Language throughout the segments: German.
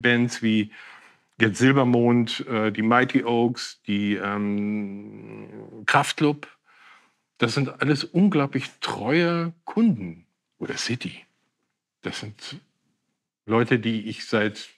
Bands wie Get Silbermond, äh, die Mighty Oaks, die ähm, Kraftklub. Das sind alles unglaublich treue Kunden. Oder City. Das sind Leute, die ich seit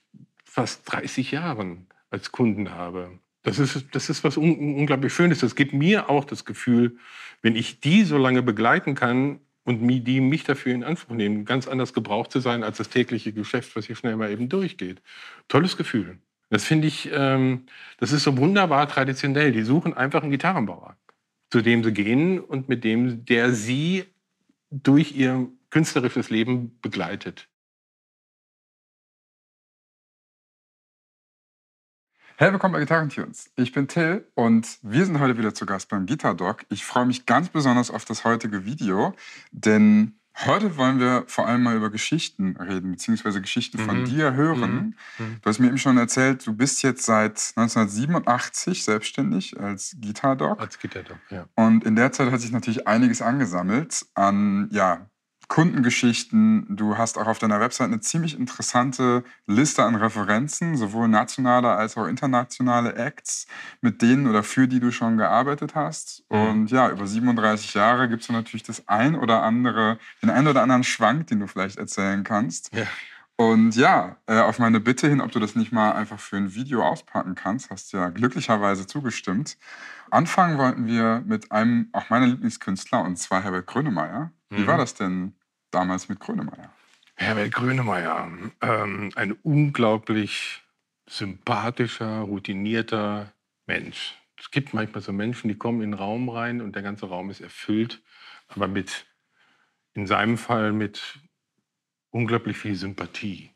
fast 30 Jahren als Kunden habe. Das ist, das ist was un unglaublich Schönes. Das gibt mir auch das Gefühl, wenn ich die so lange begleiten kann, und die mich dafür in Anspruch nehmen, ganz anders gebraucht zu sein als das tägliche Geschäft, was hier schnell mal eben durchgeht. Tolles Gefühl. Das finde ich, ähm, das ist so wunderbar traditionell. Die suchen einfach einen Gitarrenbauer, zu dem sie gehen und mit dem der sie durch ihr künstlerisches Leben begleitet. Hey, willkommen bei Gitarren Gitarrentunes. Ich bin Till und wir sind heute wieder zu Gast beim Guitar Doc. Ich freue mich ganz besonders auf das heutige Video, denn heute wollen wir vor allem mal über Geschichten reden, beziehungsweise Geschichten mhm. von dir hören. Mhm. mhm. Du hast mir eben schon erzählt, du bist jetzt seit 1987 selbstständig als Guitar Doc. Als Guitar Doc, ja. Und in der Zeit hat sich natürlich einiges angesammelt an ja, Kundengeschichten. Du hast auch auf deiner Website eine ziemlich interessante Liste an Referenzen, sowohl nationale als auch internationale Acts, mit denen oder für die du schon gearbeitet hast. Mhm. Und ja, über 37 Jahre gibt es natürlich das ein oder andere, den ein oder anderen Schwank, den du vielleicht erzählen kannst. Ja. Und ja, äh, auf meine Bitte hin, ob du das nicht mal einfach für ein Video auspacken kannst, hast ja glücklicherweise zugestimmt. Anfangen wollten wir mit einem auch meiner Lieblingskünstler, und zwar Herbert Grönemeyer. Wie mhm. war das denn damals mit Grönemeyer. Herbert Grönemeyer, ähm, ein unglaublich sympathischer, routinierter Mensch. Es gibt manchmal so Menschen, die kommen in den Raum rein und der ganze Raum ist erfüllt, aber mit, in seinem Fall mit unglaublich viel Sympathie.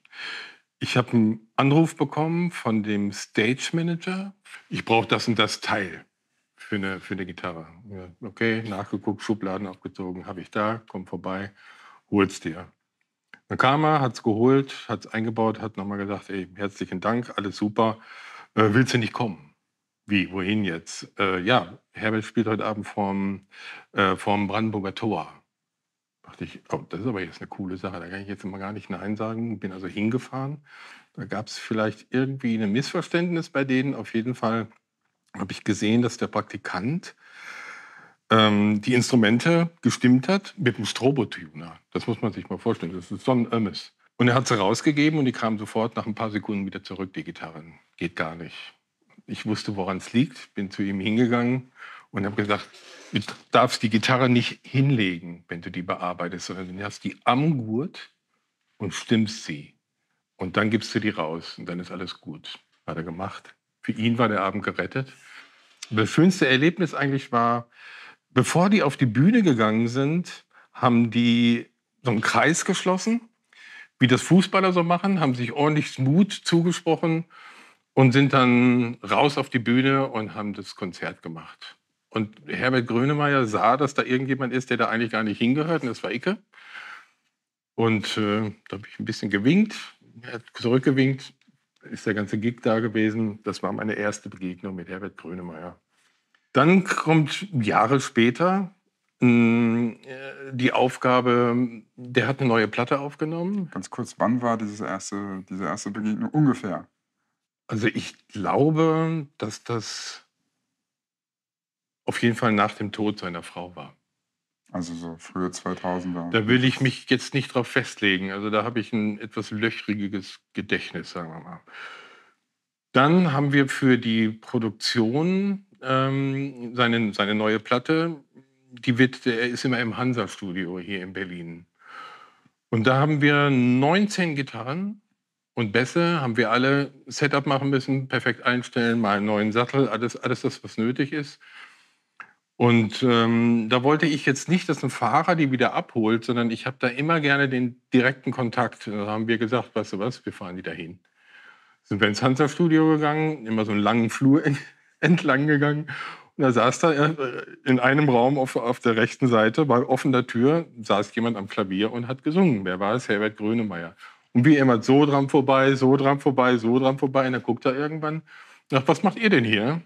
Ich habe einen Anruf bekommen von dem Stage Manager. Ich brauche das und das Teil für eine, für eine Gitarre. Okay, nachgeguckt, Schubladen abgezogen, habe ich da, komm vorbei hol's dir. Dann kam er, hat's geholt, hat's eingebaut, hat nochmal gesagt, ey, herzlichen Dank, alles super, äh, willst du nicht kommen? Wie, wohin jetzt? Äh, ja, Herbert spielt heute Abend vorm, äh, vom Brandenburger Tor. Dachte ich, oh, das ist aber jetzt eine coole Sache, da kann ich jetzt immer gar nicht Nein sagen. Bin also hingefahren. Da gab es vielleicht irgendwie ein Missverständnis bei denen. Auf jeden Fall habe ich gesehen, dass der Praktikant ähm, die Instrumente gestimmt hat mit einem Strobotuner. Das muss man sich mal vorstellen. Das ist so ein Irmes. Und er hat sie rausgegeben und die kam sofort nach ein paar Sekunden wieder zurück, die Gitarren. Geht gar nicht. Ich wusste, woran es liegt, bin zu ihm hingegangen und habe gesagt, du darfst die Gitarre nicht hinlegen, wenn du die bearbeitest, sondern du hast die am Gurt und stimmst sie. Und dann gibst du die raus und dann ist alles gut. Hat er gemacht. Für ihn war der Abend gerettet. Das schönste Erlebnis eigentlich war, Bevor die auf die Bühne gegangen sind, haben die so einen Kreis geschlossen, wie das Fußballer so machen, haben sich ordentlich Mut zugesprochen und sind dann raus auf die Bühne und haben das Konzert gemacht. Und Herbert Grönemeyer sah, dass da irgendjemand ist, der da eigentlich gar nicht hingehört, und das war Icke. Und äh, da habe ich ein bisschen gewinkt, er hat zurückgewinkt, ist der ganze Gig da gewesen. Das war meine erste Begegnung mit Herbert Grönemeyer. Dann kommt Jahre später mm, äh, die Aufgabe, der hat eine neue Platte aufgenommen. Ganz kurz, wann war diese erste, diese erste Begegnung ungefähr? Also ich glaube, dass das auf jeden Fall nach dem Tod seiner Frau war. Also so frühe 2000er. Da will ich mich jetzt nicht drauf festlegen. Also da habe ich ein etwas löchriges Gedächtnis, sagen wir mal. Dann haben wir für die Produktion ähm, seine, seine neue Platte, die wird, er ist immer im Hansa-Studio hier in Berlin. Und da haben wir 19 Gitarren und Bässe, haben wir alle Setup machen müssen, perfekt einstellen, mal einen neuen Sattel, alles, alles das, was nötig ist. Und ähm, da wollte ich jetzt nicht, dass ein Fahrer die wieder abholt, sondern ich habe da immer gerne den direkten Kontakt. Da haben wir gesagt, weißt du was, wir fahren die dahin. Sind wir ins Hansa-Studio gegangen, immer so einen langen Flur entlang gegangen. Und da saß da äh, in einem Raum auf, auf der rechten Seite, bei offener Tür, saß jemand am Klavier und hat gesungen. Wer war es? Herbert Grönemeyer. Und wie immer so dran vorbei, so dran vorbei, so dran vorbei. Und er guckt da irgendwann nach, was macht ihr denn hier?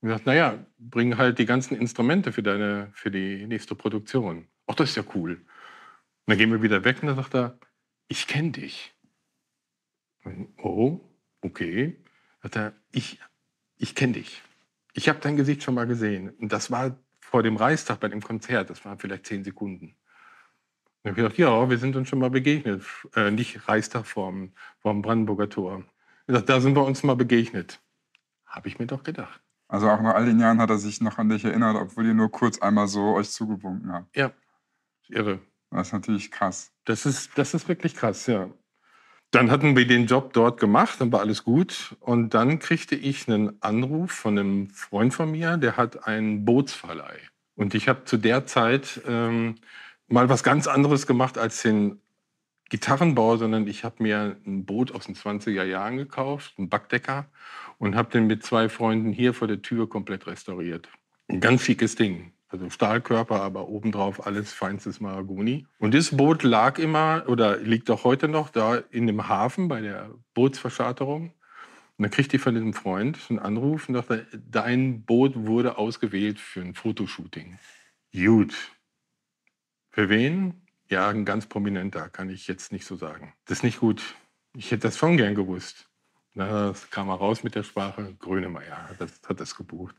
Und sagt, naja, bring halt die ganzen Instrumente für, deine, für die nächste Produktion. Ach, das ist ja cool. Und dann gehen wir wieder weg und dann sagt er, ich kenne dich. Und, oh, okay. Sagt er, ich ich kenne dich. Ich habe dein Gesicht schon mal gesehen. Und das war vor dem Reichstag bei dem Konzert. Das waren vielleicht zehn Sekunden. Und ich habe gedacht, ja, wir sind uns schon mal begegnet. Äh, nicht Reichstag vorm, vorm Brandenburger Tor. Ich dachte, da sind wir uns mal begegnet. Habe ich mir doch gedacht. Also auch nach all den Jahren hat er sich noch an dich erinnert, obwohl ihr nur kurz einmal so euch zugewunken habt. Ja, irre. Das ist natürlich krass. Das ist, das ist wirklich krass, ja. Dann hatten wir den Job dort gemacht, dann war alles gut. Und dann kriegte ich einen Anruf von einem Freund von mir, der hat einen Bootsverleih. Und ich habe zu der Zeit ähm, mal was ganz anderes gemacht als den Gitarrenbau, sondern ich habe mir ein Boot aus den 20er Jahren gekauft, einen Backdecker, und habe den mit zwei Freunden hier vor der Tür komplett restauriert. Ein ganz schickes Ding also Stahlkörper, aber obendrauf alles feinstes Maragoni. Und das Boot lag immer oder liegt auch heute noch da in dem Hafen bei der Bootsverscharterung. Und dann kriegt die von diesem Freund einen Anruf und dachte, dein Boot wurde ausgewählt für ein Fotoshooting. Gut. Für wen? Ja, ein ganz prominenter, kann ich jetzt nicht so sagen. Das ist nicht gut. Ich hätte das schon gern gewusst. Na, das kam er raus mit der Sprache. Grönemeyer hat das, hat das gebucht.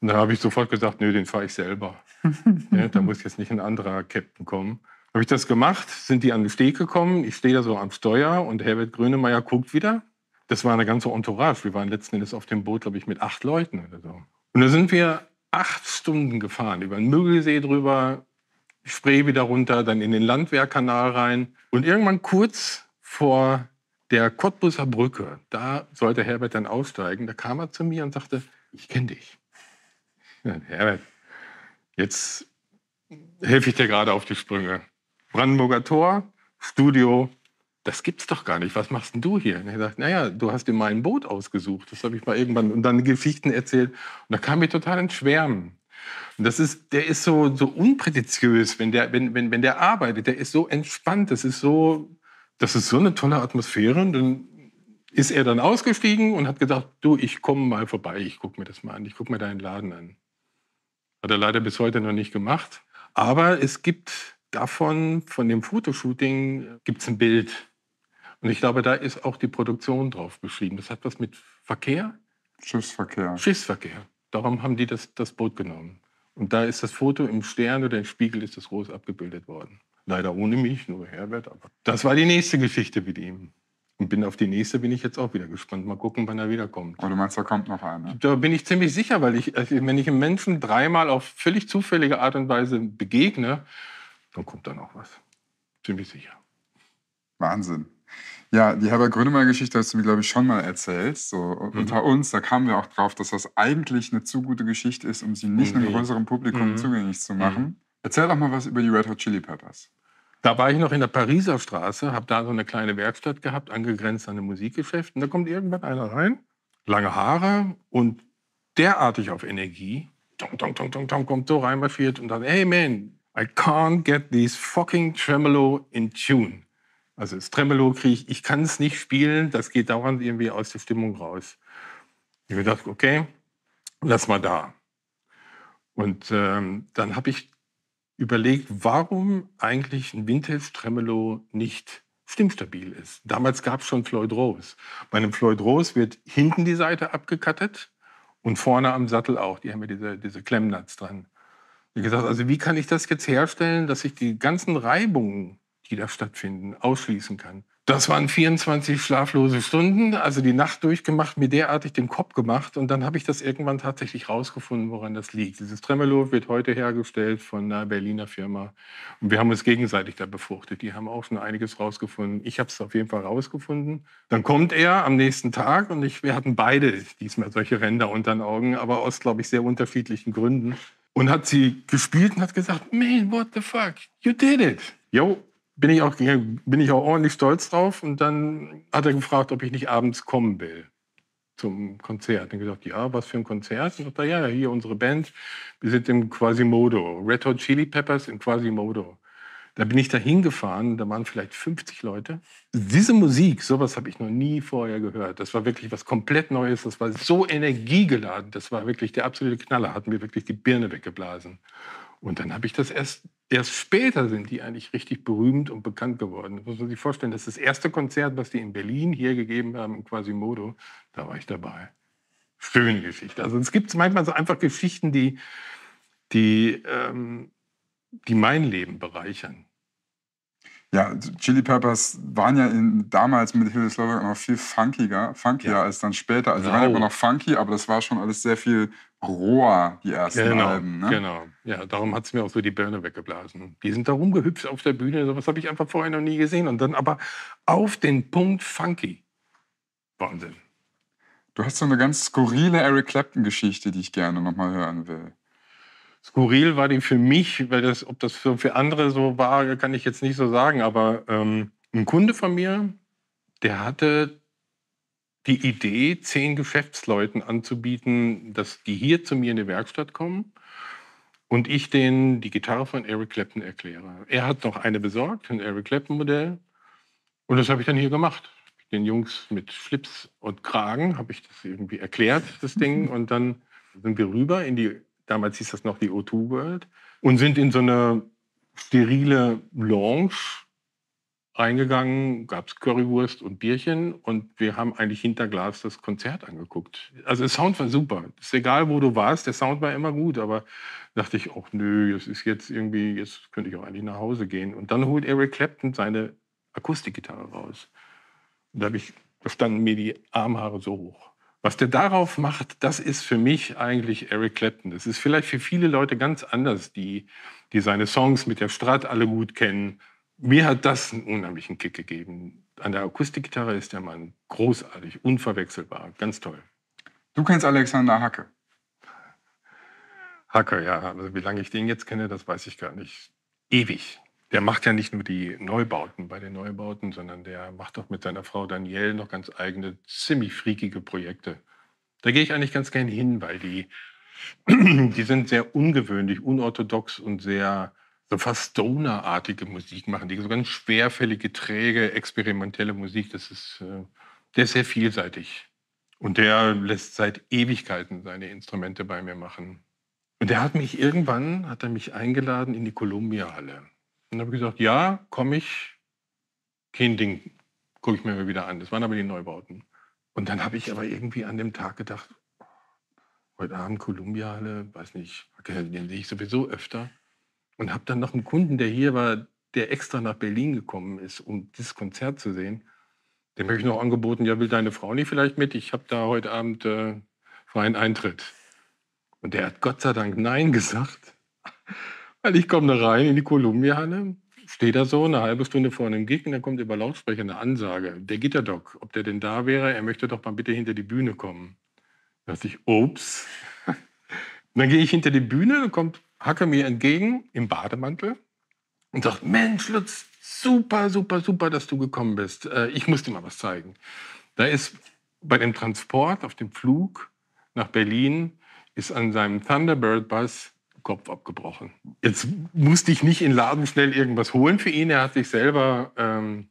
Und da habe ich sofort gesagt, nö, den fahre ich selber. ja, da muss jetzt nicht ein anderer Captain kommen. Habe ich das gemacht, sind die an den Steg gekommen. Ich stehe da so am Steuer und Herbert Grönemeyer guckt wieder. Das war eine ganze Entourage. Wir waren letzten Endes auf dem Boot, glaube ich, mit acht Leuten oder so. Und da sind wir acht Stunden gefahren, über den Müggelsee drüber, Spree wieder runter, dann in den Landwehrkanal rein. Und irgendwann kurz vor der Cottbuser Brücke, da sollte Herbert dann aussteigen, da kam er zu mir und sagte, ich kenne dich. Herbert, jetzt helfe ich dir gerade auf die Sprünge. Brandenburger Tor, Studio, das gibt's doch gar nicht. Was machst denn du hier? Und er sagt, naja, du hast dir mal ein Boot ausgesucht. Das habe ich mal irgendwann und dann Geschichten erzählt. Und da kam mir total ins Schwärmen. Und das ist, der ist so, so unprätentiös, wenn der, wenn, wenn, wenn der arbeitet. Der ist so entspannt. Das ist so, das ist so eine tolle Atmosphäre. Und dann ist er dann ausgestiegen und hat gesagt, du, ich komme mal vorbei. Ich gucke mir das mal an. Ich gucke mir deinen Laden an. Hat er leider bis heute noch nicht gemacht. Aber es gibt davon, von dem Fotoshooting, gibt es ein Bild. Und ich glaube, da ist auch die Produktion drauf beschrieben. Das hat was mit Verkehr? Schiffsverkehr. Schiffsverkehr. Darum haben die das, das Boot genommen. Und da ist das Foto im Stern oder im Spiegel ist das groß abgebildet worden. Leider ohne mich, nur Herbert. Aber das war die nächste Geschichte mit ihm. Und bin auf die nächste bin ich jetzt auch wieder gespannt. Mal gucken, wann er wiederkommt. Oh, du meinst, da kommt noch einer? Da bin ich ziemlich sicher, weil ich, also wenn ich einem Menschen dreimal auf völlig zufällige Art und Weise begegne, dann kommt da noch was. Ziemlich sicher. Wahnsinn. Ja, die Herbert Grönemeyer-Geschichte hast du mir, glaube ich, schon mal erzählt. So mhm. unter uns, da kamen wir auch drauf, dass das eigentlich eine zu gute Geschichte ist, um sie nicht mhm. einem größeren Publikum mhm. zugänglich zu mhm. machen. Erzähl doch mal was über die Red Hot Chili Peppers. Da war ich noch in der Pariser Straße, habe da so eine kleine Werkstatt gehabt, angegrenzt an ein Musikgeschäft. Und da kommt irgendwann einer rein, lange Haare und derartig auf Energie. Tong, tong, tong, tong, tong, kommt so reinmarschiert und dann, hey man, I can't get this fucking tremolo in tune. Also das Tremolo kriege ich, ich kann es nicht spielen, das geht dauernd irgendwie aus der Stimmung raus. Ich habe gedacht, okay, lass mal da. Und ähm, dann habe ich überlegt, warum eigentlich ein Vintage-Tremolo nicht stimmstabil ist. Damals gab es schon Floyd Rose. Bei einem Floyd Rose wird hinten die Seite abgekattet und vorne am Sattel auch. Die haben ja diese, diese Klemmnatz dran. Wie gesagt, also wie kann ich das jetzt herstellen, dass ich die ganzen Reibungen, die da stattfinden, ausschließen kann? Das waren 24 schlaflose Stunden, also die Nacht durchgemacht, mir derartig den Kopf gemacht und dann habe ich das irgendwann tatsächlich rausgefunden, woran das liegt. Dieses Tremolo wird heute hergestellt von einer Berliner Firma und wir haben uns gegenseitig da befruchtet. Die haben auch schon einiges rausgefunden. Ich habe es auf jeden Fall rausgefunden. Dann kommt er am nächsten Tag und ich, wir hatten beide diesmal solche Ränder unter den Augen, aber aus, glaube ich, sehr unterschiedlichen Gründen. Und hat sie gespielt und hat gesagt, man, what the fuck, you did it. Yo, bin ich, auch, bin ich auch ordentlich stolz drauf. Und dann hat er gefragt, ob ich nicht abends kommen will zum Konzert. Und gesagt, ja, was für ein Konzert? Und sagt er, ja, hier unsere Band, wir sind im Quasimodo. Red Hot Chili Peppers im Quasimodo. Da bin ich da hingefahren, da waren vielleicht 50 Leute. Diese Musik, sowas habe ich noch nie vorher gehört. Das war wirklich was komplett Neues. Das war so energiegeladen. Das war wirklich der absolute Knaller. Hat mir wirklich die Birne weggeblasen. Und dann habe ich das erst, erst später sind die eigentlich richtig berühmt und bekannt geworden. Das muss man sich vorstellen, das ist das erste Konzert, was die in Berlin hier gegeben haben, in Quasimodo. Da war ich dabei. Schöne Geschichte. Also es gibt manchmal so einfach Geschichten, die, die, ähm, die mein Leben bereichern. Ja, Chili Peppers waren ja in, damals mit Hillslower noch viel funkiger, funkier ja. als dann später. Also, genau. waren immer noch funky, aber das war schon alles sehr viel roher, die ersten genau, Alben. Ne? Genau, ja, darum hat es mir auch so die Birne weggeblasen. Die sind da rumgehüpft auf der Bühne, sowas habe ich einfach vorher noch nie gesehen. Und dann aber auf den Punkt funky. Wahnsinn. Du hast so eine ganz skurrile Eric Clapton-Geschichte, die ich gerne nochmal hören will skurril war die für mich, weil das, ob das für, für andere so war, kann ich jetzt nicht so sagen, aber ähm, ein Kunde von mir, der hatte die Idee, zehn Geschäftsleuten anzubieten, dass die hier zu mir in die Werkstatt kommen und ich denen die Gitarre von Eric Clapton erkläre. Er hat noch eine besorgt, ein Eric Clapton-Modell. Und das habe ich dann hier gemacht. Den Jungs mit Flips und Kragen habe ich das irgendwie erklärt, das Ding. Und dann sind wir rüber in die damals hieß das noch die O2 World, und sind in so eine sterile Lounge eingegangen, gab es Currywurst und Bierchen und wir haben eigentlich hinter Glas das Konzert angeguckt. Also der Sound war super. Ist egal, wo du warst, der Sound war immer gut, aber dachte ich, ach nö, das ist jetzt irgendwie, jetzt könnte ich auch eigentlich nach Hause gehen. Und dann holt Eric Clapton seine Akustikgitarre raus. Und da habe ich, da standen mir die Armhaare so hoch. Was der darauf macht, das ist für mich eigentlich Eric Clapton. Das ist vielleicht für viele Leute ganz anders, die, die seine Songs mit der Strat alle gut kennen. Mir hat das einen unheimlichen Kick gegeben. An der Akustikgitarre ist der Mann großartig, unverwechselbar, ganz toll. Du kennst Alexander Hacke. Hacke, ja. Also wie lange ich den jetzt kenne, das weiß ich gar nicht. Ewig. Der macht ja nicht nur die Neubauten bei den Neubauten, sondern der macht auch mit seiner Frau Danielle noch ganz eigene, ziemlich freakige Projekte. Da gehe ich eigentlich ganz gerne hin, weil die, die sind sehr ungewöhnlich, unorthodox und sehr so fast Stoner-artige Musik machen, die so ganz schwerfällige, träge, experimentelle Musik. Das ist, äh, der ist sehr vielseitig. Und der lässt seit Ewigkeiten seine Instrumente bei mir machen. Und der hat mich irgendwann, hat er mich eingeladen in die Columbia-Halle. Dann habe ich gesagt, ja, komme ich, kein Ding, gucke ich mir mal wieder an. Das waren aber die Neubauten. Und dann habe ich aber irgendwie an dem Tag gedacht, heute Abend Kolumbiale, weiß nicht, den sehe ich sowieso öfter. Und habe dann noch einen Kunden, der hier war, der extra nach Berlin gekommen ist, um dieses Konzert zu sehen. Dem habe ich noch angeboten, ja, will deine Frau nicht vielleicht mit? Ich habe da heute Abend äh, freien Eintritt. Und der hat Gott sei Dank Nein gesagt. Weil ich komme da rein in die Kolumbiahalle, stehe da so eine halbe Stunde vor einem Gig und dann kommt über Lautsprecher eine Ansage. Der Gitterdoc, ob der denn da wäre, er möchte doch mal bitte hinter die Bühne kommen. Da dachte ich, ups. dann gehe ich hinter die Bühne und kommt Hacker mir entgegen im Bademantel und sagt, Mensch, Lutz, super, super, super, dass du gekommen bist. Äh, ich muss dir mal was zeigen. Da ist bei dem Transport auf dem Flug nach Berlin ist an seinem Thunderbird-Bus Kopf abgebrochen. Jetzt musste ich nicht in den Laden schnell irgendwas holen für ihn. Er hat sich selber ähm,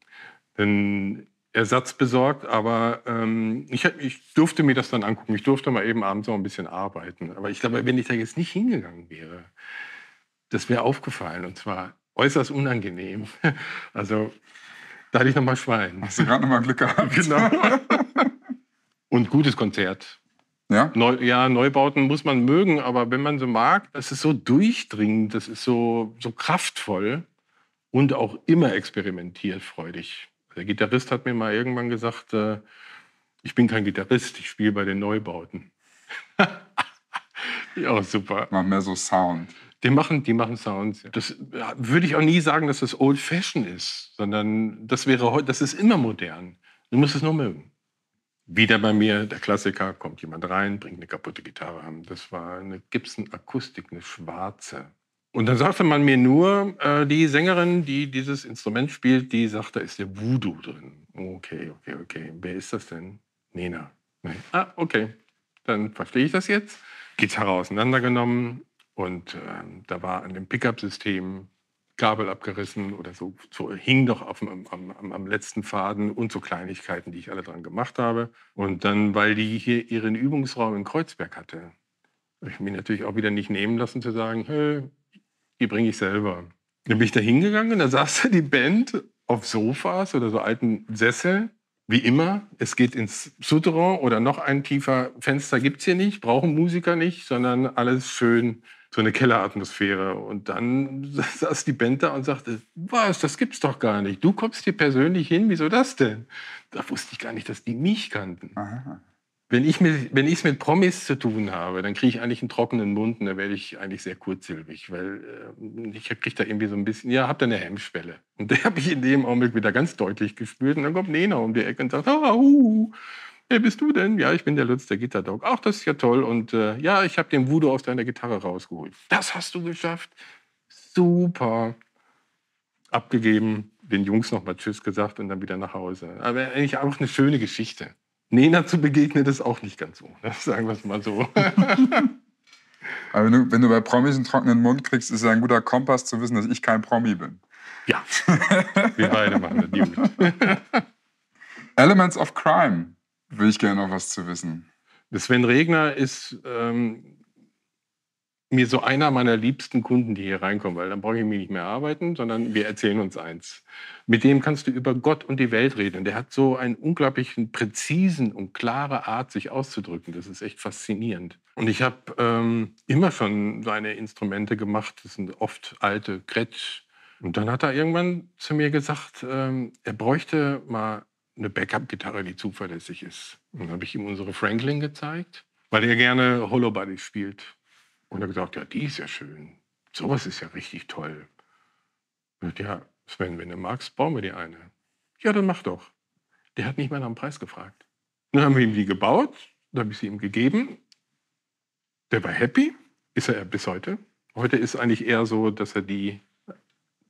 einen Ersatz besorgt, aber ähm, ich, ich, durfte mir das dann angucken. Ich durfte mal eben abends auch ein bisschen arbeiten. Aber ich glaube, wenn ich da jetzt nicht hingegangen wäre, das wäre aufgefallen und zwar äußerst unangenehm. Also da hatte ich noch mal Schwein. Hast du gerade noch mal Glück gehabt. Genau. und gutes Konzert. Ja? Neu, ja, Neubauten muss man mögen, aber wenn man so mag, das ist so durchdringend, das ist so, so kraftvoll und auch immer experimentierfreudig. Der Gitarrist hat mir mal irgendwann gesagt, äh, ich bin kein Gitarrist, ich spiele bei den Neubauten. ja, super. Machen mehr so Sound. Die machen, die machen Sounds. Ja. Das würde ich auch nie sagen, dass das Old Fashion ist, sondern das wäre das ist immer modern. Du musst es nur mögen wieder bei mir der Klassiker, kommt jemand rein, bringt eine kaputte Gitarre an. Das war eine Gibson Akustik, eine schwarze. Und dann sagte man mir nur, äh, die Sängerin, die dieses Instrument spielt, die sagt, da ist der Voodoo drin. Okay, okay, okay. Wer ist das denn? Nena. Nee. Ah, okay. Dann verstehe ich das jetzt. Gitarre auseinandergenommen und äh, da war an dem Pickup-System Kabel abgerissen oder so, so hing doch auf dem, am, am, am, letzten Faden und so Kleinigkeiten, die ich alle dran gemacht habe. Und dann, weil die hier ihren Übungsraum in Kreuzberg hatte, habe ich mich natürlich auch wieder nicht nehmen lassen zu sagen, hey, die bringe ich selber. Dann bin ich da hingegangen und da saß da die Band auf Sofas oder so alten Sesseln. Wie immer, es geht ins Souterrain oder noch ein tiefer Fenster gibt es hier nicht, brauchen Musiker nicht, sondern alles schön so eine Kelleratmosphäre. Und dann saß die Band da und sagte, was, das gibt's doch gar nicht. Du kommst hier persönlich hin, wieso das denn? Da wusste ich gar nicht, dass die mich kannten. Aha. Wenn ich es mit Promis zu tun habe, dann kriege ich eigentlich einen trockenen Mund und da werde ich eigentlich sehr kurzsilbig, weil äh, ich kriege da irgendwie so ein bisschen, ja, hab da eine Hemmschwelle. Und der habe ich in dem Augenblick wieder ganz deutlich gespürt. Und dann kommt Nena um die Ecke und sagt, ah, uh, uh. Wer bist du denn? Ja, ich bin der Lutz, der Gitterdog. Ach, das ist ja toll. Und äh, ja, ich habe den Voodoo aus deiner Gitarre rausgeholt. Das hast du geschafft. Super. Abgegeben, den Jungs nochmal Tschüss gesagt und dann wieder nach Hause. Aber eigentlich auch eine schöne Geschichte. Nena zu begegnen ist auch nicht ganz so. Ne? Sagen wir es mal so. Aber wenn du, wenn du bei Promis einen trockenen Mund kriegst, ist es ein guter Kompass zu wissen, dass ich kein Promi bin. Ja, wir beide machen das Elements of Crime. Will ich gerne noch was zu wissen. Sven Regner ist ähm, mir so einer meiner liebsten Kunden, die hier reinkommen, weil dann brauche ich mich nicht mehr arbeiten, sondern wir erzählen uns eins. Mit dem kannst du über Gott und die Welt reden. Der hat so einen unglaublichen präzisen und klare Art, sich auszudrücken. Das ist echt faszinierend. Und ich habe ähm, immer schon seine Instrumente gemacht. Das sind oft alte Gretsch. Und dann hat er irgendwann zu mir gesagt, ähm, er bräuchte mal eine Backup-Gitarre, die zuverlässig ist. Und dann habe ich ihm unsere Franklin gezeigt, weil er gerne Hollow Body spielt. Und er gesagt, ja, die ist ja schön. Sowas ist ja richtig toll. Und ja, Sven, wenn du magst, bauen wir dir eine. Ja, dann mach doch. Der hat nicht mal nach dem Preis gefragt. Dann haben wir ihm die gebaut, dann habe ich sie ihm gegeben. Der war happy, ist er bis heute. Heute ist eigentlich eher so, dass er die,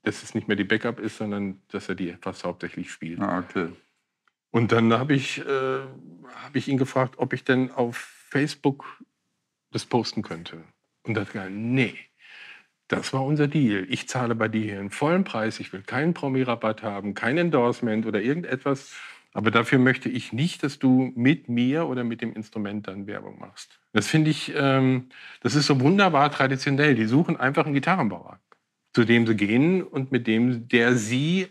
dass es nicht mehr die Backup ist, sondern dass er die etwas hauptsächlich spielt. Ah, okay. Und dann habe ich, äh, hab ich ihn gefragt, ob ich denn auf Facebook das posten könnte. Und er hat gesagt, nee, das war unser Deal. Ich zahle bei dir hier einen vollen Preis. Ich will keinen Promi-Rabatt haben, kein Endorsement oder irgendetwas. Aber dafür möchte ich nicht, dass du mit mir oder mit dem Instrument dann Werbung machst. Das finde ich, ähm, das ist so wunderbar traditionell. Die suchen einfach einen Gitarrenbauer, zu dem sie gehen und mit dem der sie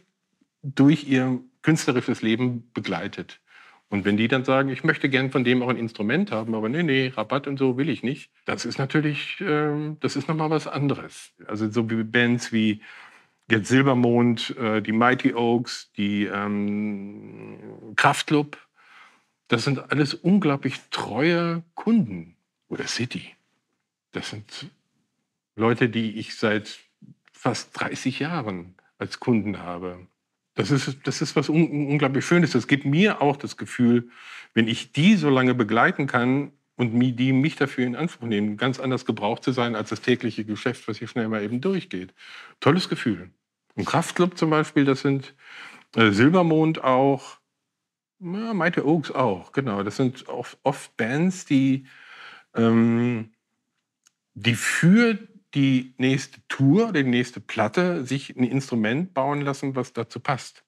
durch ihr künstlerisches Leben begleitet. Und wenn die dann sagen, ich möchte gern von dem auch ein Instrument haben, aber nee, nee, Rabatt und so will ich nicht, das ist natürlich, äh, das ist nochmal was anderes. Also so wie Bands wie jetzt Silbermond, äh, die Mighty Oaks, die ähm, Kraftclub, das sind alles unglaublich treue Kunden. Oder City. Das sind Leute, die ich seit fast 30 Jahren als Kunden habe. Das ist, das ist was un unglaublich Schönes. Das gibt mir auch das Gefühl, wenn ich die so lange begleiten kann und die mich dafür in Anspruch nehmen, ganz anders gebraucht zu sein als das tägliche Geschäft, was hier schnell mal eben durchgeht. Tolles Gefühl. Ein Kraftclub zum Beispiel, das sind äh, Silbermond auch, ja, Mighty Oaks auch, genau. Das sind oft, oft Bands, die, ähm, die für die nächste Tour die nächste Platte sich ein Instrument bauen lassen, was dazu passt.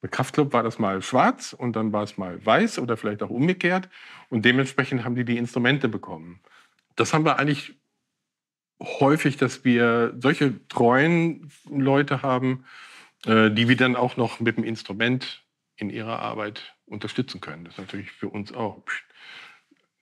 Bei Kraftclub war das mal schwarz und dann war es mal weiß oder vielleicht auch umgekehrt. Und dementsprechend haben die die Instrumente bekommen. Das haben wir eigentlich häufig, dass wir solche treuen Leute haben, äh, die wir dann auch noch mit dem Instrument in ihrer Arbeit unterstützen können. Das ist natürlich für uns auch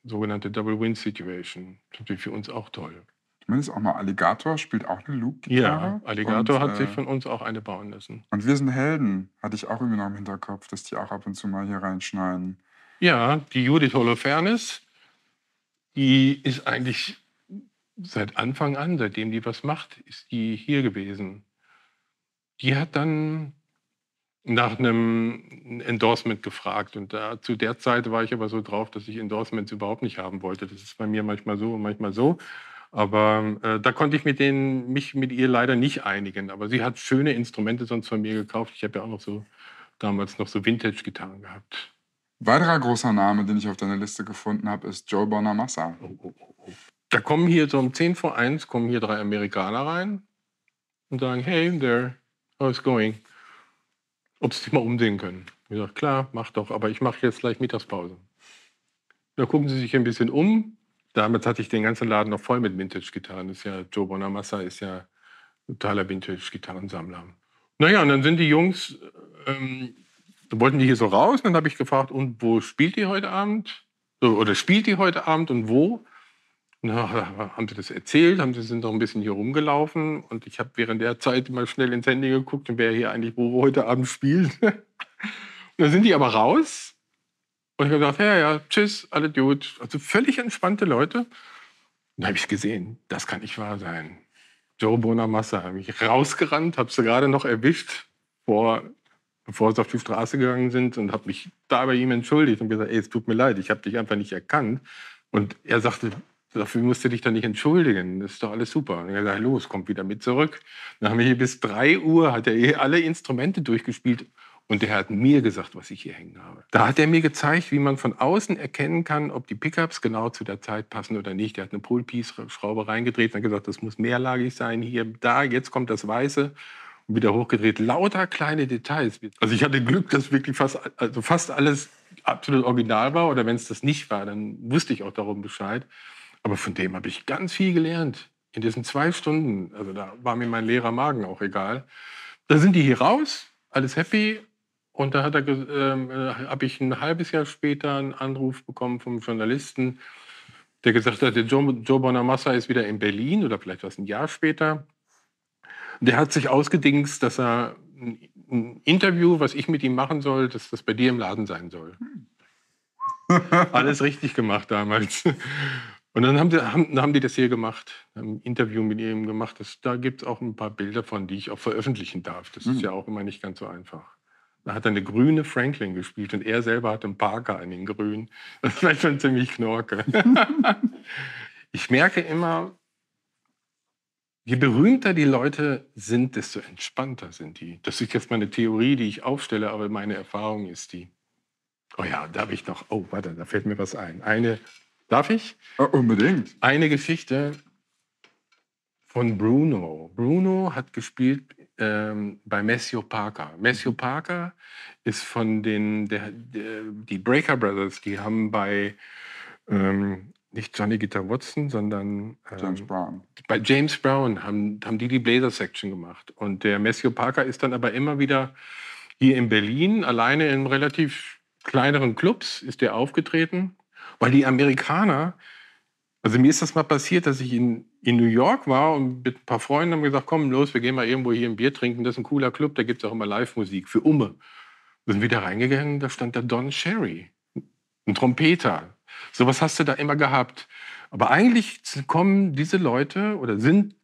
sogenannte Double Win Situation. Das ist natürlich für uns auch toll. Zumindest auch mal Alligator spielt auch eine Loop-Gitarre. Ja, Alligator und, hat äh, sich von uns auch eine bauen lassen. Und wir sind Helden, hatte ich auch irgendwie noch im Hinterkopf, dass die auch ab und zu mal hier reinschneiden. Ja, die Judith Holofernes, die ist eigentlich seit Anfang an, seitdem die was macht, ist die hier gewesen. Die hat dann nach einem Endorsement gefragt. Und da, zu der Zeit war ich aber so drauf, dass ich Endorsements überhaupt nicht haben wollte. Das ist bei mir manchmal so und manchmal so. Aber äh, da konnte ich mit denen, mich mit ihr leider nicht einigen. Aber sie hat schöne Instrumente sonst von mir gekauft. Ich habe ja auch noch so damals noch so Vintage-Gitarren gehabt. Weiterer großer Name, den ich auf deiner Liste gefunden habe, ist Joe Bonamassa. Oh, oh, oh. oh. Da kommen hier so um 10 vor 1 kommen hier drei Amerikaner rein und sagen, hey there, how's going? Ob sie sich mal umsehen können. Ich sage, klar, mach doch, aber ich mache jetzt gleich Mittagspause. Da gucken sie sich ein bisschen um, damals hatte ich den ganzen Laden noch voll mit Vintage-Gitarren. Ist ja, Joe Bonamassa ist ja totaler Vintage-Gitarrensammler. Naja, und dann sind die Jungs, ähm, wollten die hier so raus. Und dann habe ich gefragt, und wo spielt die heute Abend? Oder spielt die heute Abend und wo? Und haben sie das erzählt, haben sie sind noch ein bisschen hier rumgelaufen. Und ich habe während der Zeit mal schnell ins Handy geguckt, wer hier eigentlich wo heute Abend spielt. und dann sind die aber raus und ich habe gesagt, ja, ja, tschüss, alle gut. Also völlig entspannte Leute. Und da habe ich gesehen, das kann nicht wahr sein. Joe Bonamassa, habe mich rausgerannt, habe sie gerade noch erwischt, vor, bevor sie auf die Straße gegangen sind und habe mich da bei ihm entschuldigt und gesagt, ey, es tut mir leid, ich habe dich einfach nicht erkannt. Und er sagte, dafür musst du dich dann nicht entschuldigen, das ist doch alles super. Und ich habe gesagt, los, kommt wieder mit zurück. Dann haben wir hier bis 3 Uhr, hat er eh alle Instrumente durchgespielt und der hat mir gesagt, was ich hier hängen habe. Da hat er mir gezeigt, wie man von außen erkennen kann, ob die Pickups genau zu der Zeit passen oder nicht. Der hat eine pull schraube reingedreht und gesagt, das muss mehrlagig sein, hier, da, jetzt kommt das Weiße und wieder hochgedreht. Lauter kleine Details. Also ich hatte Glück, dass wirklich fast, also fast alles absolut original war. Oder wenn es das nicht war, dann wusste ich auch darum Bescheid. Aber von dem habe ich ganz viel gelernt. In diesen zwei Stunden, also da war mir mein leerer Magen auch egal. Da sind die hier raus, alles happy, und da hat er, ähm, äh, habe ich ein halbes Jahr später einen Anruf bekommen vom Journalisten, der gesagt hat, der Joe, Joe Bonamassa ist wieder in Berlin oder vielleicht was ein Jahr später. Der hat sich ausgedingst, dass er ein, ein Interview, was ich mit ihm machen soll, dass das bei dir im Laden sein soll. Hm. Alles richtig gemacht damals. Und dann haben, die, haben, haben die das hier gemacht, ein Interview mit ihm gemacht. Das, da gibt es auch ein paar Bilder von, die ich auch veröffentlichen darf. Das mhm. ist hm. ja auch immer nicht ganz so einfach. Da hat er eine grüne Franklin gespielt und er selber hat einen Parker an den grünen. Das war schon ziemlich knorke. ich merke immer, je berühmter die Leute sind, desto entspannter sind die. Das ist jetzt meine Theorie, die ich aufstelle, aber meine Erfahrung ist die. Oh ja, darf ich noch? Oh, warte, da fällt mir was ein. Eine, darf ich? Ja, unbedingt. Eine Geschichte von Bruno. Bruno hat gespielt ähm, bei Matthew Parker. Matthew mhm. Parker ist von den, der, der, die Breaker Brothers, die haben bei, ähm, nicht Johnny Guitar Watson, sondern ähm, James Brown. Bei James Brown haben, haben die die Blazer Section gemacht. Und der Matthew Parker ist dann aber immer wieder hier in Berlin, alleine in relativ kleineren Clubs ist der aufgetreten, weil die Amerikaner also mir ist das mal passiert, dass ich in, in New York war und mit ein paar Freunden haben gesagt, komm los, wir gehen mal irgendwo hier ein Bier trinken, das ist ein cooler Club, da gibt es auch immer Live-Musik für Umme. Wir sind wieder reingegangen, da stand da Don Sherry, ein Trompeter. Sowas hast du da immer gehabt. Aber eigentlich kommen diese Leute oder sind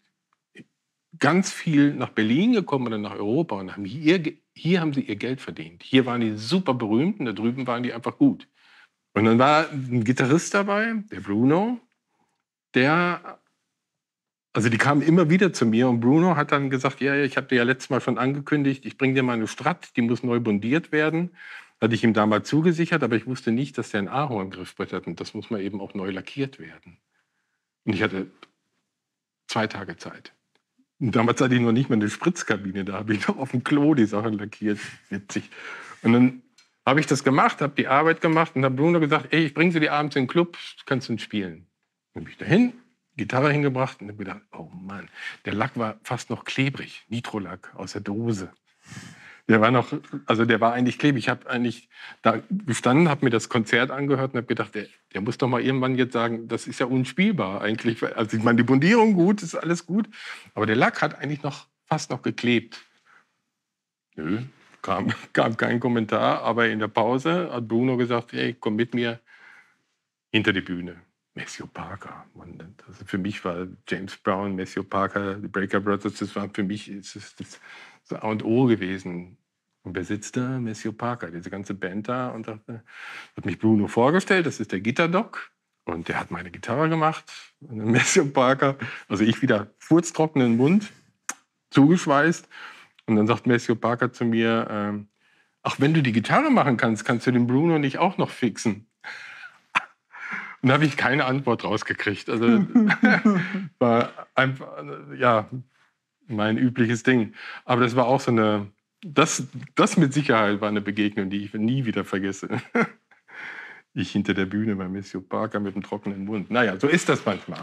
ganz viel nach Berlin gekommen oder nach Europa und haben hier, hier haben sie ihr Geld verdient. Hier waren die super berühmt und da drüben waren die einfach gut. Und dann war ein Gitarrist dabei, der Bruno, der, also die kamen immer wieder zu mir und Bruno hat dann gesagt, ja, ich habe dir ja letztes Mal schon angekündigt, ich bringe dir mal eine Stratt, die muss neu bondiert werden. Hatte ich ihm damals zugesichert, aber ich wusste nicht, dass der ein Ahorngriffbrett hat und das muss mal eben auch neu lackiert werden. Und ich hatte zwei Tage Zeit. Und damals hatte ich noch nicht mal eine Spritzkabine, da habe ich noch auf dem Klo die Sachen lackiert. Witzig. Und dann habe ich das gemacht, habe die Arbeit gemacht und habe Bruno gesagt, ey, ich bringe sie dir abends in den Club, kannst du ihn spielen. Bin ich dahin, Gitarre hingebracht und habe gedacht, oh Mann, der Lack war fast noch klebrig, Nitrolack aus der Dose. Der war noch, also der war eigentlich klebrig. Ich habe eigentlich da gestanden, habe mir das Konzert angehört und habe gedacht, der, der, muss doch mal irgendwann jetzt sagen, das ist ja unspielbar eigentlich. Also ich meine, die Bundierung gut, ist alles gut, aber der Lack hat eigentlich noch fast noch geklebt. Nö, kam, kam kein Kommentar, aber in der Pause hat Bruno gesagt, hey, komm mit mir hinter die Bühne. Matthew Parker. Man, also für mich war James Brown, Matthew Parker, die Breaker Brothers, das war für mich das, das, das A und O gewesen. Und wer sitzt da? Matthew Parker, diese ganze Band da. Und da hat mich Bruno vorgestellt, das ist der Gitterdoc. Und der hat meine Gitarre gemacht. Und Matthew Parker, also ich wieder furztrockenen Mund, zugeschweißt. Und dann sagt Matthew Parker zu mir, ähm, ach, wenn du die Gitarre machen kannst, kannst du den Bruno nicht auch noch fixen. Und da habe ich keine Antwort rausgekriegt. Also war einfach, ja, mein übliches Ding. Aber das war auch so eine, das, das mit Sicherheit war eine Begegnung, die ich nie wieder vergesse. Ich hinter der Bühne bei Monsieur Parker mit einem trockenen Mund. Naja, so ist das manchmal.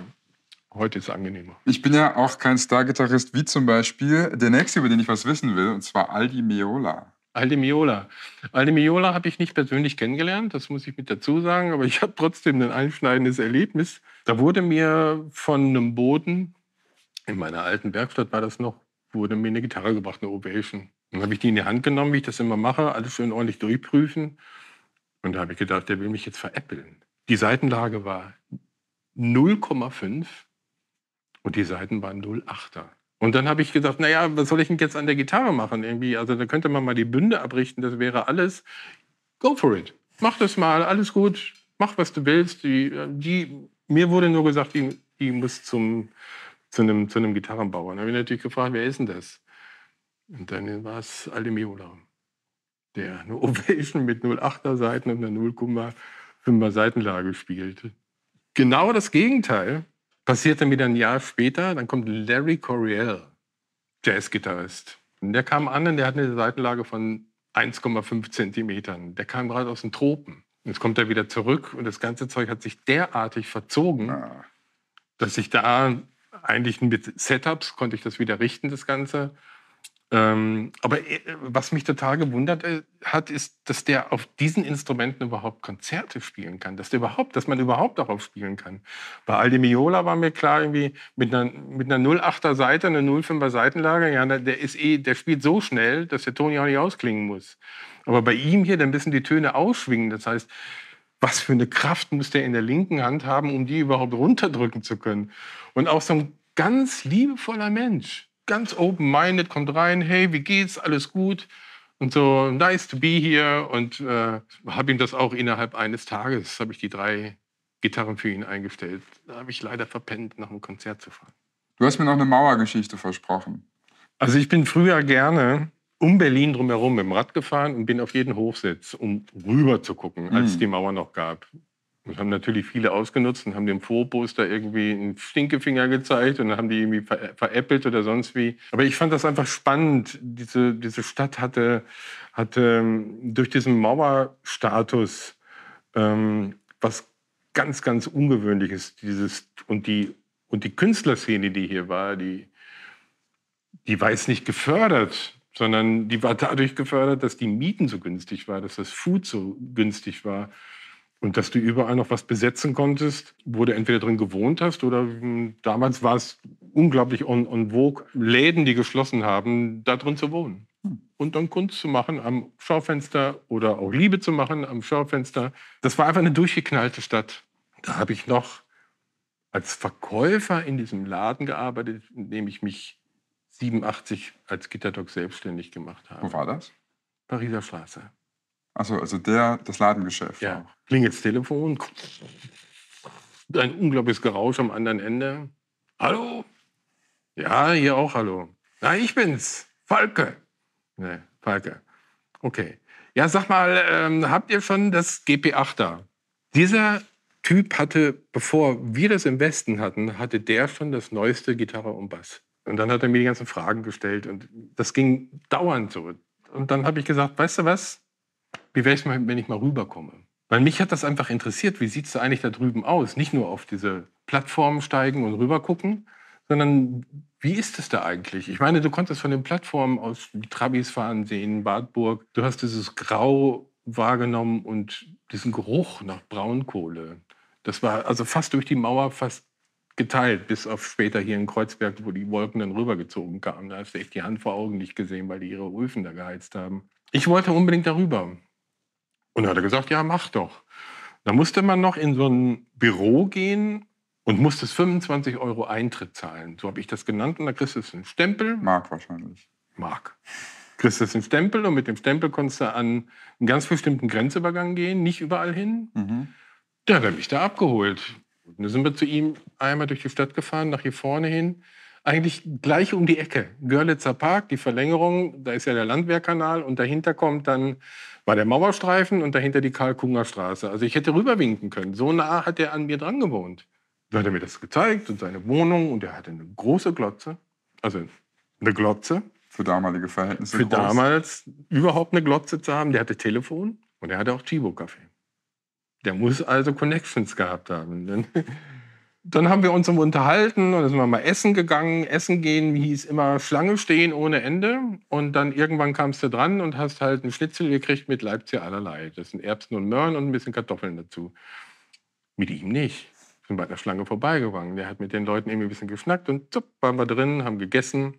Heute ist es angenehmer. Ich bin ja auch kein Star-Gitarrist wie zum Beispiel der nächste, über den ich was wissen will, und zwar Aldi Meola. Alde Miola. Alde Miola habe ich nicht persönlich kennengelernt, das muss ich mit dazu sagen, aber ich habe trotzdem ein einschneidendes Erlebnis. Da wurde mir von einem Boden, in meiner alten Werkstatt war das noch, wurde mir eine Gitarre gebracht, eine Ovation. Dann habe ich die in die Hand genommen, wie ich das immer mache, alles schön ordentlich durchprüfen. Und da habe ich gedacht, der will mich jetzt veräppeln. Die Seitenlage war 0,5 und die Seiten waren 0,8er. Und dann habe ich gesagt, naja, was soll ich denn jetzt an der Gitarre machen? Irgendwie, also da könnte man mal die Bünde abrichten, das wäre alles. Go for it. Mach das mal, alles gut, mach was du willst. Die, äh, die, mir wurde nur gesagt, die, die muss zum, zu, einem, zu einem Gitarrenbauer. Dann habe ich natürlich gefragt, wer ist denn das? Und dann war es Aldemiola, der eine Ovation mit 08er Seiten und einer 0,5er Seitenlage spielt. Genau das Gegenteil Passiert dann wieder ein Jahr später, dann kommt Larry Coriel, Jazzgitarrist. Und der kam an und der hat eine Seitenlage von 1,5 Zentimetern. Der kam gerade aus den Tropen. Jetzt kommt er wieder zurück und das ganze Zeug hat sich derartig verzogen, ah. dass ich da eigentlich mit Setups konnte ich das wieder richten, das Ganze. Ähm, aber äh, was mich total gewundert äh, hat, ist, dass der auf diesen Instrumenten überhaupt Konzerte spielen kann, dass der überhaupt, dass man überhaupt darauf spielen kann. Bei Aldi Miola war mir klar, irgendwie mit einer, mit einer 08er Seite, einer 05er Seitenlage, ja, der ist eh, der spielt so schnell, dass der Ton ja auch nicht ausklingen muss. Aber bei ihm hier, dann müssen die Töne ausschwingen. Das heißt, was für eine Kraft muss der in der linken Hand haben, um die überhaupt runterdrücken zu können? Und auch so ein ganz liebevoller Mensch ganz open-minded, kommt rein, hey, wie geht's, alles gut und so, nice to be here und äh, habe ihm das auch innerhalb eines Tages, habe ich die drei Gitarren für ihn eingestellt. Da habe ich leider verpennt, nach dem Konzert zu fahren. Du hast mir noch eine Mauergeschichte versprochen. Also ich bin früher gerne um Berlin drumherum mit dem Rad gefahren und bin auf jeden Hochsitz, um rüber zu gucken, als es hm. die Mauer noch gab. Das haben natürlich viele ausgenutzt und haben dem Phobos da irgendwie einen Stinkefinger gezeigt und dann haben die irgendwie ver veräppelt oder sonst wie. Aber ich fand das einfach spannend. Diese, diese Stadt hatte, hatte ähm, durch diesen Mauerstatus ähm, was ganz, ganz Ungewöhnliches. Dieses, und, die, und die Künstlerszene, die hier war, die, die war jetzt nicht gefördert sondern die war dadurch gefördert, dass die Mieten so günstig waren, dass das Food so günstig war. Und dass du überall noch was besetzen konntest, wo du entweder drin gewohnt hast oder mh, hm, damals war es unglaublich on, on vogue, Läden, die geschlossen haben, da drin zu wohnen. Hm. Und dann Kunst zu machen am Schaufenster oder auch Liebe zu machen am Schaufenster. Das war einfach eine durchgeknallte Stadt. Da habe ich noch als Verkäufer in diesem Laden gearbeitet, in dem ich mich 87 als Gitterdoc selbstständig gemacht habe. Wo war das? Pariser Straße. Achso, also der, das Ladengeschäft. Ja, klingelt's Telefon. Ein unglaubliches Gerausch am anderen Ende. Hallo? Ja, hier auch hallo. Na, ich bin's, Falke. Ne, Falke. Okay. Ja, sag mal, ähm, habt ihr schon das GP8 da? Dieser Typ hatte, bevor wir das im Westen hatten, hatte der schon das neueste Gitarre und Bass. Und dann hat er mir die ganzen Fragen gestellt und das ging dauernd so. Und dann habe ich gesagt, weißt du was? wie wäre es wenn ich mal rüberkomme? Weil mich hat das einfach interessiert, wie sieht es eigentlich da drüben aus? Nicht nur auf diese Plattformen steigen und rübergucken, sondern wie ist es da eigentlich? Ich meine, du konntest von den Plattformen aus Trabis fahren sehen, Badburg. Du hast dieses Grau wahrgenommen und diesen Geruch nach Braunkohle. Das war also fast durch die Mauer fast geteilt, bis auf später hier in Kreuzberg, wo die Wolken dann rübergezogen kamen. Da hast du echt die Hand vor Augen nicht gesehen, weil die ihre Öfen da geheizt haben. Ich wollte unbedingt darüber. Und da hat er gesagt, ja, mach doch. Da musste man noch in so ein Büro gehen und musste 25 Euro Eintritt zahlen. So habe ich das genannt. Und da kriegst du einen Stempel. Mark wahrscheinlich. Mark. Kriegst du einen Stempel und mit dem Stempel konntest du an einen ganz bestimmten Grenzübergang gehen, nicht überall hin. Mhm. Da hat er mich da abgeholt. Und dann sind wir zu ihm einmal durch die Stadt gefahren, nach hier vorne hin eigentlich gleich um die Ecke. Görlitzer Park, die Verlängerung, da ist ja der Landwehrkanal und dahinter kommt dann war der Mauerstreifen und dahinter die Karl-Kunger Straße. Also ich hätte rüberwinken können. So nah hat er an mir dran gewohnt. Da hat er mir das gezeigt und seine Wohnung und er hatte eine große Glotze. Also eine Glotze. Für damalige Verhältnisse. Für groß. damals überhaupt eine Glotze zu haben. Der hatte Telefon und er hatte auch Chibo-Kaffee. Der muss also Connections gehabt haben dann haben wir uns unterhalten und dann sind wir mal essen gegangen. Essen gehen hieß immer Schlange stehen ohne Ende. Und dann irgendwann kamst du dran und hast halt einen Schnitzel gekriegt mit Leipzig allerlei. Das sind Erbsen und Möhren und ein bisschen Kartoffeln dazu. Mit ihm nicht. Wir sind bei einer Schlange vorbeigegangen. Der hat mit den Leuten irgendwie ein bisschen geschnackt und zupp, waren wir drin, haben gegessen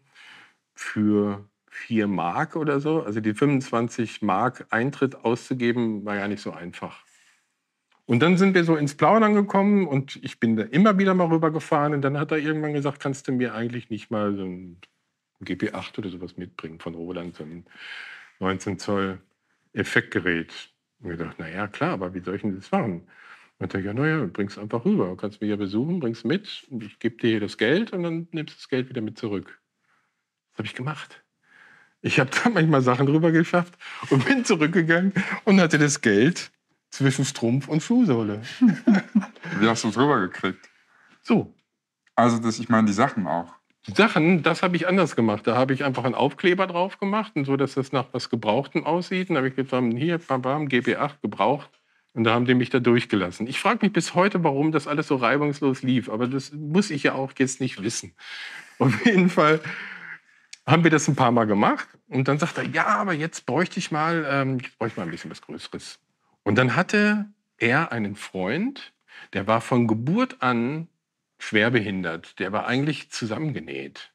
für 4 Mark oder so. Also die 25 Mark Eintritt auszugeben, war ja nicht so einfach. Und dann sind wir so ins Plaudern gekommen und ich bin da immer wieder mal rübergefahren. Und dann hat er irgendwann gesagt, kannst du mir eigentlich nicht mal so ein GP8 oder sowas mitbringen von Roland, so ein 19 Zoll Effektgerät. Und ich dachte, naja, klar, aber wie soll ich denn das machen? Und dann ja, naja, bring es einfach rüber. Du kannst mich ja besuchen, bring's mit. und Ich gebe dir hier das Geld und dann nimmst du das Geld wieder mit zurück. Das habe ich gemacht. Ich habe da manchmal Sachen drüber geschafft und bin zurückgegangen und hatte das Geld zwischen Strumpf und Schuhsohle. Wie hast du drüber gekriegt? So. Also das, ich meine die Sachen auch. Die Sachen, das habe ich anders gemacht. Da habe ich einfach einen Aufkleber drauf gemacht und so, dass das nach was Gebrauchtem aussieht. Und da habe ich gesagt, hier, bam, bam, GB8 gebraucht. Und da haben die mich da durchgelassen. Ich frage mich bis heute, warum das alles so reibungslos lief. Aber das muss ich ja auch jetzt nicht wissen. Auf jeden Fall haben wir das ein paar Mal gemacht. Und dann sagt er, ja, aber jetzt bräuchte ich mal, ähm, jetzt bräuchte ich mal ein bisschen was Größeres. Und dann hatte er einen Freund, der war von Geburt an schwerbehindert. Der war eigentlich zusammengenäht.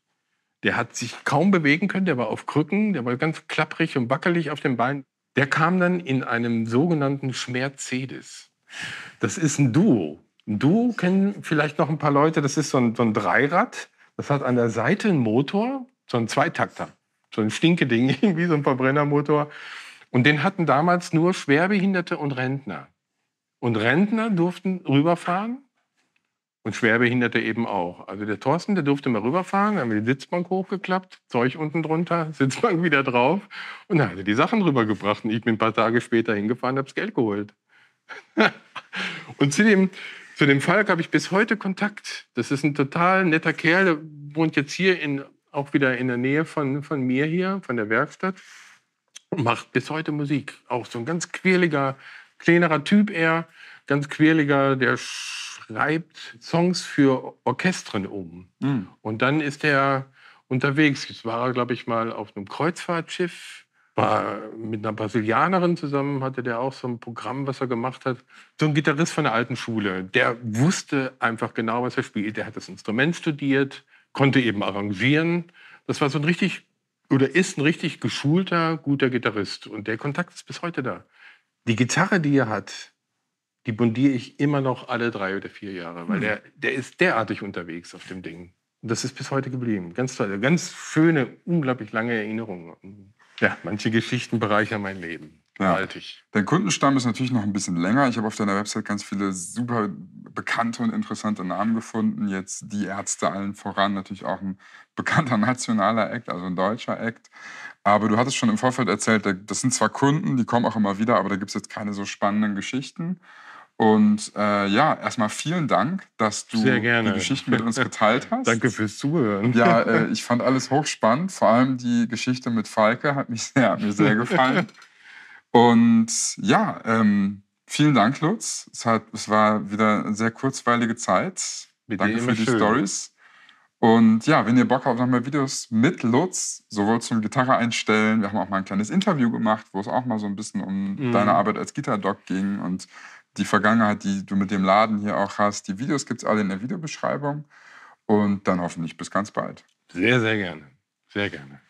Der hat sich kaum bewegen können, der war auf Krücken, der war ganz klapprig und wackelig auf den Beinen. Der kam dann in einem sogenannten Schmerzedes. Das ist ein Duo. Ein Duo kennen vielleicht noch ein paar Leute, das ist so ein, so ein Dreirad. Das hat an der Seite einen Motor, so ein Zweitakter, so ein Stinke-Ding, irgendwie so ein Verbrennermotor. Und den hatten damals nur Schwerbehinderte und Rentner. Und Rentner durften rüberfahren und Schwerbehinderte eben auch. Also der Thorsten, der durfte mal rüberfahren, dann haben wir die Sitzbank hochgeklappt, Zeug unten drunter, Sitzbank wieder drauf und dann hat er die Sachen rübergebracht. Und ich bin ein paar Tage später hingefahren habe das Geld geholt. und zu dem, zu dem Falk habe ich bis heute Kontakt. Das ist ein total netter Kerl, der wohnt jetzt hier in, auch wieder in der Nähe von, von mir hier, von der Werkstatt macht bis heute Musik. Auch so ein ganz quirliger, kleinerer Typ er, ganz quirliger, der schreibt Songs für Orchestren um. Mhm. Und dann ist er unterwegs. Jetzt war er, glaube ich, mal auf einem Kreuzfahrtschiff, war mit einer Brasilianerin zusammen, hatte der auch so ein Programm, was er gemacht hat. So ein Gitarrist von der alten Schule, der wusste einfach genau, was er spielt. Der hat das Instrument studiert, konnte eben arrangieren. Das war so ein richtig oder ist ein richtig geschulter, guter Gitarrist. Und der Kontakt ist bis heute da. Die Gitarre, die er hat, die bondiere ich immer noch alle drei oder vier Jahre, weil mhm. der, der ist derartig unterwegs auf dem Ding. Und das ist bis heute geblieben. Ganz tolle, Ganz schöne, unglaublich lange Erinnerungen. Ja, manche Geschichten bereichern mein Leben. Ja. Gewaltig. Dein Kundenstamm ist natürlich noch ein bisschen länger. Ich habe auf deiner Website ganz viele super bekannte und interessante Namen gefunden. Jetzt die Ärzte allen voran, natürlich auch ein bekannter nationaler Act, also ein deutscher Act. Aber du hattest schon im Vorfeld erzählt, das sind zwar Kunden, die kommen auch immer wieder, aber da gibt es jetzt keine so spannenden Geschichten. Und äh, ja, erstmal vielen Dank, dass du die Geschichten mit uns geteilt hast. Danke fürs Zuhören. Ja, äh, ich fand alles hochspannend. Vor allem die Geschichte mit Falke hat, mich sehr, hat mir sehr gefallen. Und ja, ähm, vielen Dank, Lutz. Es, hat, es war wieder eine sehr kurzweilige Zeit. Bitte Danke für die schön. Stories. Und ja, wenn ihr Bock habt noch nochmal Videos mit Lutz, sowohl zum Gitarre einstellen, wir haben auch mal ein kleines Interview gemacht, wo es auch mal so ein bisschen um mhm. deine Arbeit als Gitardoc ging und die Vergangenheit, die du mit dem Laden hier auch hast. Die Videos gibt es alle in der Videobeschreibung. Und dann hoffentlich bis ganz bald. Sehr, sehr gerne. Sehr gerne.